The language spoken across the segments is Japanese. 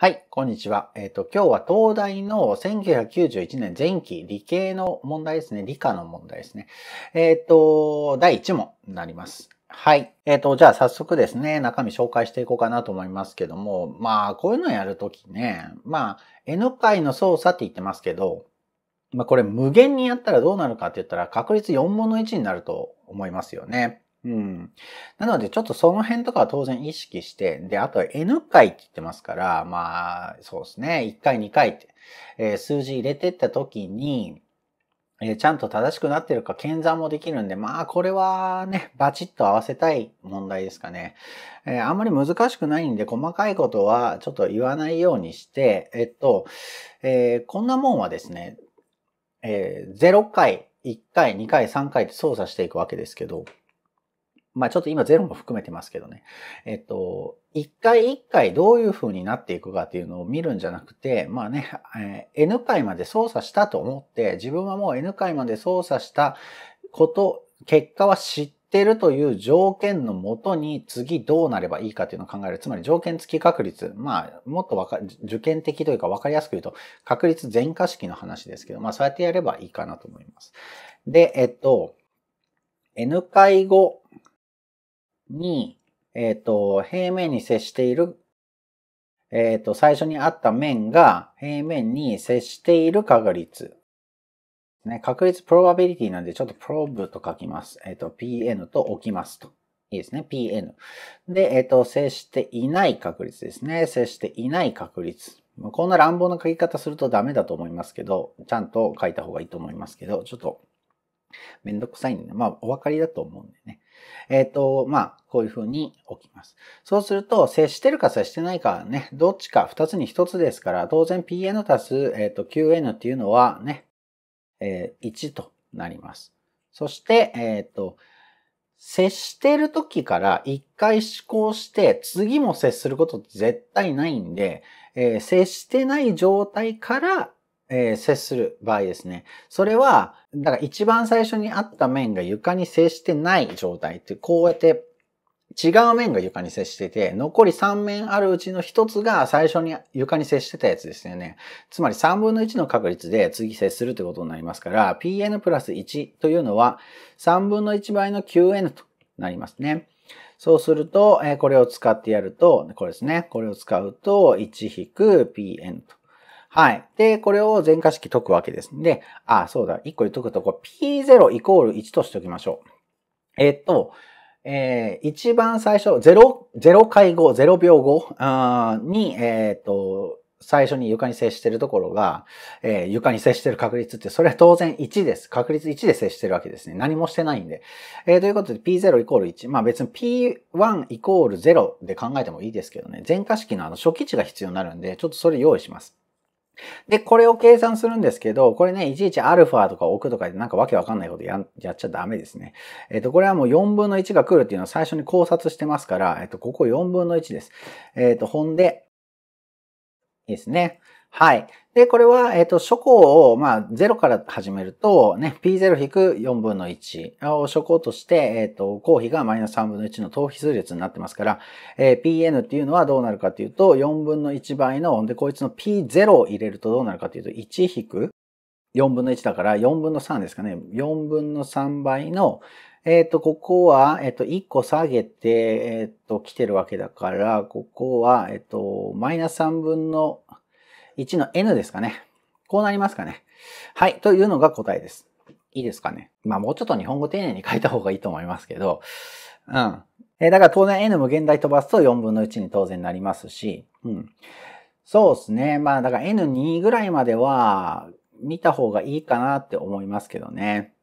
はい、こんにちは。えっ、ー、と、今日は東大の1991年前期理系の問題ですね。理科の問題ですね。えっ、ー、と、第1問になります。はい。えっ、ー、と、じゃあ早速ですね、中身紹介していこうかなと思いますけども、まあ、こういうのやるときね、まあ、N 回の操作って言ってますけど、まあ、これ無限にやったらどうなるかって言ったら確率4分の1になると思いますよね。うん。なので、ちょっとその辺とかは当然意識して、で、あとは N 回って言ってますから、まあ、そうですね、1回、2回って、えー、数字入れてった時に、えー、ちゃんと正しくなってるか検算もできるんで、まあ、これはね、バチッと合わせたい問題ですかね。えー、あんまり難しくないんで、細かいことはちょっと言わないようにして、えっと、えこんなもんはですね、え0回、1回、2回、3回って操作していくわけですけど、まあちょっと今ゼロも含めてますけどね。えっと、一回一回どういう風になっていくかっていうのを見るんじゃなくて、まあね、えー、N 回まで操作したと思って、自分はもう N 回まで操作したこと、結果は知ってるという条件のもとに次どうなればいいかっていうのを考える。つまり条件付き確率。まあ、もっとわか、受験的というか分かりやすく言うと、確率全化式の話ですけど、まあそうやってやればいいかなと思います。で、えっと、N 回後に、えっ、ー、と、平面に接している、えっ、ー、と、最初にあった面が平面に接している確率。ね、確率プロバビリティなんで、ちょっとプローブと書きます。えっ、と、pn と置きますと。いいですね。pn。で、えっ、と、接していない確率ですね。接していない確率。こんな乱暴な書き方するとダメだと思いますけど、ちゃんと書いた方がいいと思いますけど、ちょっとめんどくさいんで、まあお分かりだと思うんでね。えっ、ー、と、まあ、こういうふうに置きます。そうすると、接してるか接してないかね、どっちか2つに1つですから、当然 Pn たす、えーと、Qn っていうのはね、えー、1となります。そして、えっ、ー、と、接してる時から一回思考して次も接することって絶対ないんで、えー、接してない状態からえー、接する場合ですね。それは、だから一番最初にあった面が床に接してない状態って、こうやって違う面が床に接してて、残り3面あるうちの1つが最初に床に接してたやつですよね。つまり3分の1の確率で次接するということになりますから、pn プラス1というのは3分の1倍の qn となりますね。そうすると、これを使ってやると、これですね。これを使うと、1-pn 引くと。はい。で、これを全化式解くわけですんで、あ、そうだ、1個で解くとこ、P0 イコール1としておきましょう。えっと、えー、一番最初、0、0回後、0秒後に、えー、っと、最初に床に接してるところが、えー、床に接してる確率って、それは当然1です。確率1で接してるわけですね。何もしてないんで。えー、ということで P0 イコール1。まあ別に P1 イコール0で考えてもいいですけどね。全化式のあの初期値が必要になるんで、ちょっとそれ用意します。で、これを計算するんですけど、これね、いちいちアルファとか置くとかでなんかわけわかんないことややっちゃダメですね。えっ、ー、と、これはもう4分の1が来るっていうのを最初に考察してますから、えっ、ー、と、ここ4分の1です。えっ、ー、と、ほんで、いいですね。はい。で、これは、えっ、ー、と、初項を、まあ、0から始めると、ね、P0-4 分の1を初項として、えっ、ー、と、公費がマイナス3分の1の等比数列になってますから、えー、Pn っていうのはどうなるかというと、4分の1倍の、で、こいつの P0 を入れるとどうなるかというと、1引く4分の1だから、4分の3ですかね。4分の3倍の、えっ、ー、と、ここは、えっ、ー、と、1個下げて、えっ、ー、と、来てるわけだから、ここは、えっ、と、マイナス3分の1の n ですかね。こうなりますかね。はい。というのが答えです。いいですかね。まあもうちょっと日本語丁寧に書いた方がいいと思いますけど、うん。えだから当然 n 無限大飛ばすと4分の1に当然なりますし、うん。そうですね。まあだから n2 ぐらいまでは見た方がいいかなって思いますけどね。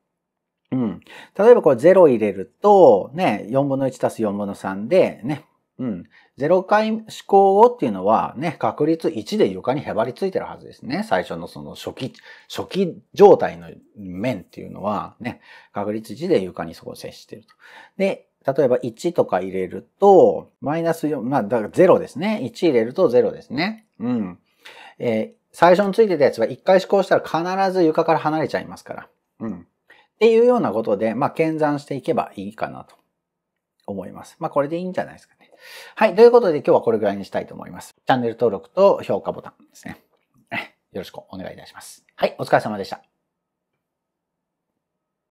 うん。例えばこれ0入れると、ね、4分の1たす4分の3で、ね、うん。0回思考をっていうのはね、確率1で床にへばりついてるはずですね。最初のその初期、初期状態の面っていうのはね、確率1で床にそこ接してると。で、例えば1とか入れると、マイナス4、まあ、だから0ですね。1入れると0ですね。うん。えー、最初についてたやつは1回思考したら必ず床から離れちゃいますから。うん。っていうようなことで、まあ、検算していけばいいかなと思います。まあ、これでいいんじゃないですか。はい。ということで今日はこれぐらいにしたいと思います。チャンネル登録と評価ボタンですね。よろしくお願いいたします。はい。お疲れ様でした。